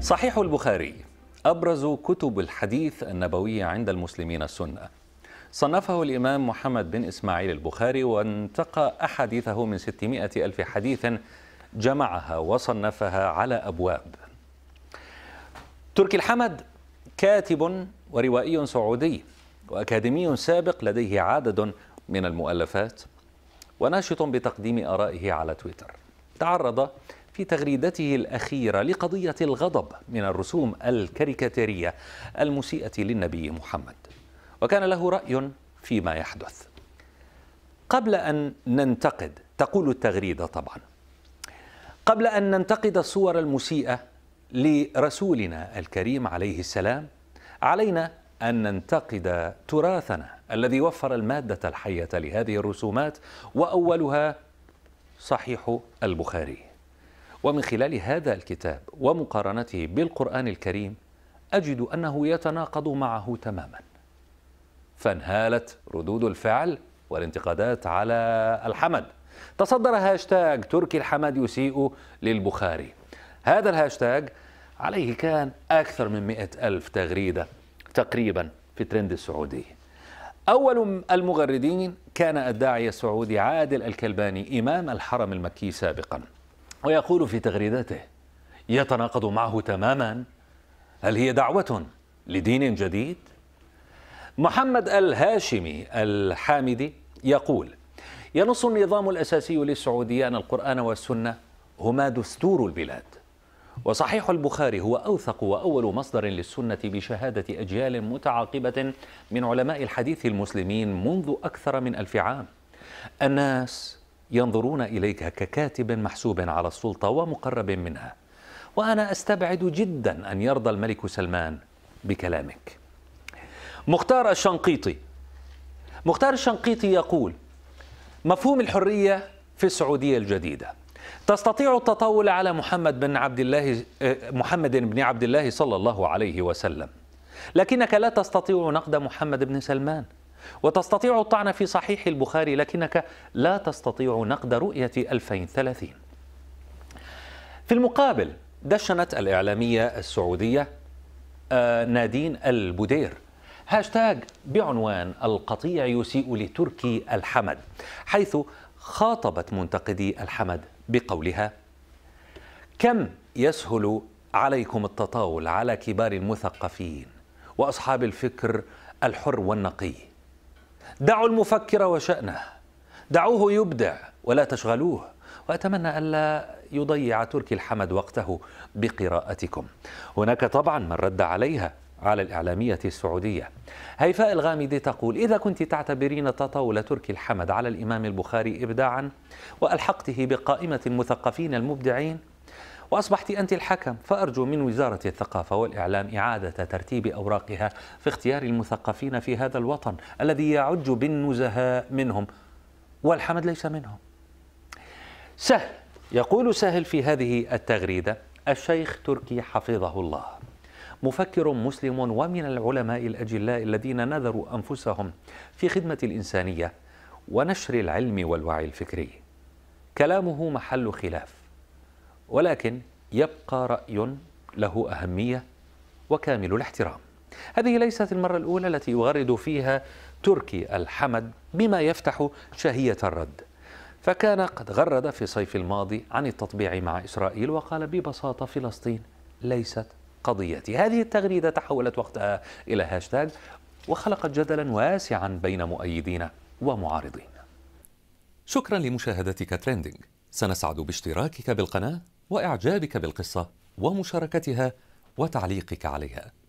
صحيح البخاري أبرز كتب الحديث النبوي عند المسلمين السنة صنفه الإمام محمد بن إسماعيل البخاري وانتقى أحاديثه من 600 ألف حديث جمعها وصنفها على أبواب تركي الحمد كاتب وروائي سعودي وأكاديمي سابق لديه عدد من المؤلفات وناشط بتقديم آرائه على تويتر تعرض في تغريدته الأخيرة لقضية الغضب من الرسوم الكاريكاتيرية المسيئة للنبي محمد وكان له رأي فيما يحدث قبل أن ننتقد تقول التغريدة طبعا قبل أن ننتقد الصور المسيئة لرسولنا الكريم عليه السلام علينا أن ننتقد تراثنا الذي وفر المادة الحية لهذه الرسومات وأولها صحيح البخاري ومن خلال هذا الكتاب ومقارنته بالقرآن الكريم أجد أنه يتناقض معه تماما فانهالت ردود الفعل والانتقادات على الحمد تصدر هاشتاج تركي الحمد يسيء للبخاري هذا الهاشتاج عليه كان أكثر من مئة ألف تغريدة تقريبا في ترند السعودي أول المغردين كان الداعية السعودي عادل الكلباني إمام الحرم المكي سابقاً ويقول في تغريدته يتناقض معه تماما هل هي دعوة لدين جديد؟ محمد الهاشمي الحامدي يقول ينص النظام الأساسي للسعودية أن القرآن والسنة هما دستور البلاد وصحيح البخاري هو أوثق وأول مصدر للسنة بشهادة أجيال متعاقبة من علماء الحديث المسلمين منذ أكثر من ألف عام الناس ينظرون إليك ككاتب محسوب على السلطة ومقرب منها وأنا أستبعد جدا أن يرضى الملك سلمان بكلامك مختار الشنقيطي مختار الشنقيطي يقول مفهوم الحرية في السعودية الجديدة تستطيع التطاول على محمد بن عبد الله محمد بن عبد الله صلى الله عليه وسلم لكنك لا تستطيع نقد محمد بن سلمان وتستطيع الطعن في صحيح البخاري لكنك لا تستطيع نقد رؤية 2030 في المقابل دشنت الإعلامية السعودية آه، نادين البدير هاشتاج بعنوان القطيع يسيء لتركي الحمد حيث خاطبت منتقدي الحمد بقولها كم يسهل عليكم التطاول على كبار المثقفين واصحاب الفكر الحر والنقي دعوا المفكر وشأنه دعوه يبدع ولا تشغلوه وأتمنى ألا يضيع تركي الحمد وقته بقراءتكم هناك طبعا من رد عليها على الإعلامية السعودية هيفاء الغامدي تقول إذا كنت تعتبرين تطاول تركي الحمد على الإمام البخاري إبداعا وألحقته بقائمة المثقفين المبدعين وأصبحت أنت الحكم فأرجو من وزارة الثقافة والإعلام إعادة ترتيب أوراقها في اختيار المثقفين في هذا الوطن الذي يعج بالنزهاء منهم والحمد ليس منهم سهل يقول سهل في هذه التغريدة الشيخ تركي حفظه الله مفكر مسلم ومن العلماء الأجلاء الذين نذروا أنفسهم في خدمة الإنسانية ونشر العلم والوعي الفكري كلامه محل خلاف ولكن يبقى رأي له أهمية وكامل الاحترام هذه ليست المرة الأولى التي يغرد فيها تركي الحمد بما يفتح شهية الرد فكان قد غرد في صيف الماضي عن التطبيع مع إسرائيل وقال ببساطة فلسطين ليست قضيتي هذه التغريدة تحولت وقتها إلى هاشتاج وخلقت جدلا واسعا بين مؤيدين ومعارضين شكرا لمشاهدتك تريندينج سنسعد باشتراكك بالقناة واعجابك بالقصه ومشاركتها وتعليقك عليها